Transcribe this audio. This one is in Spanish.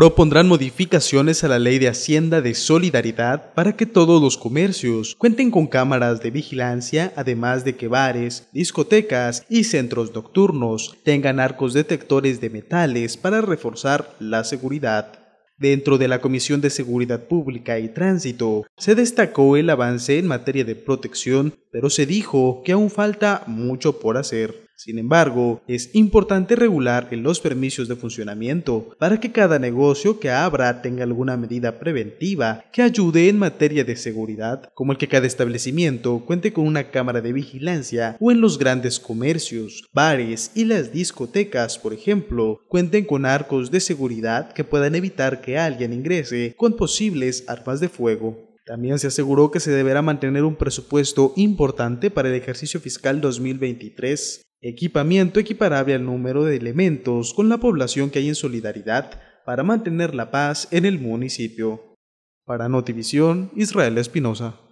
propondrán modificaciones a la Ley de Hacienda de Solidaridad para que todos los comercios cuenten con cámaras de vigilancia, además de que bares, discotecas y centros nocturnos tengan arcos detectores de metales para reforzar la seguridad. Dentro de la Comisión de Seguridad Pública y Tránsito se destacó el avance en materia de protección, pero se dijo que aún falta mucho por hacer. Sin embargo, es importante regular en los permisos de funcionamiento para que cada negocio que abra tenga alguna medida preventiva que ayude en materia de seguridad, como el que cada establecimiento cuente con una cámara de vigilancia o en los grandes comercios, bares y las discotecas, por ejemplo, cuenten con arcos de seguridad que puedan evitar que alguien ingrese con posibles armas de fuego. También se aseguró que se deberá mantener un presupuesto importante para el ejercicio fiscal 2023 equipamiento equiparable al número de elementos con la población que hay en solidaridad para mantener la paz en el municipio. Para Notivisión, Israel Espinosa.